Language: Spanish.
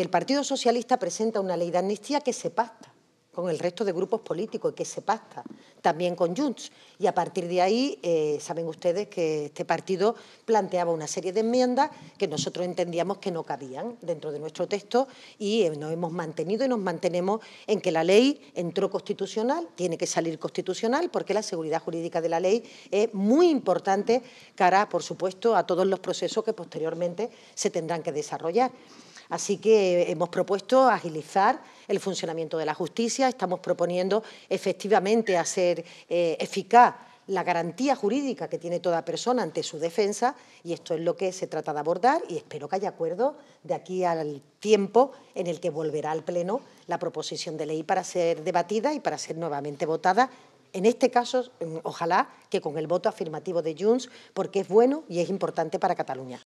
el Partido Socialista presenta una ley de amnistía que se pacta con el resto de grupos políticos y que se pacta también con Junts. Y a partir de ahí, eh, saben ustedes que este partido planteaba una serie de enmiendas que nosotros entendíamos que no cabían dentro de nuestro texto y eh, nos hemos mantenido y nos mantenemos en que la ley entró constitucional, tiene que salir constitucional porque la seguridad jurídica de la ley es muy importante cara, por supuesto, a todos los procesos que posteriormente se tendrán que desarrollar. Así que eh, hemos propuesto agilizar el funcionamiento de la justicia, estamos proponiendo efectivamente hacer eh, eficaz la garantía jurídica que tiene toda persona ante su defensa y esto es lo que se trata de abordar y espero que haya acuerdo de aquí al tiempo en el que volverá al Pleno la proposición de ley para ser debatida y para ser nuevamente votada. En este caso, mm, ojalá que con el voto afirmativo de Junts, porque es bueno y es importante para Cataluña.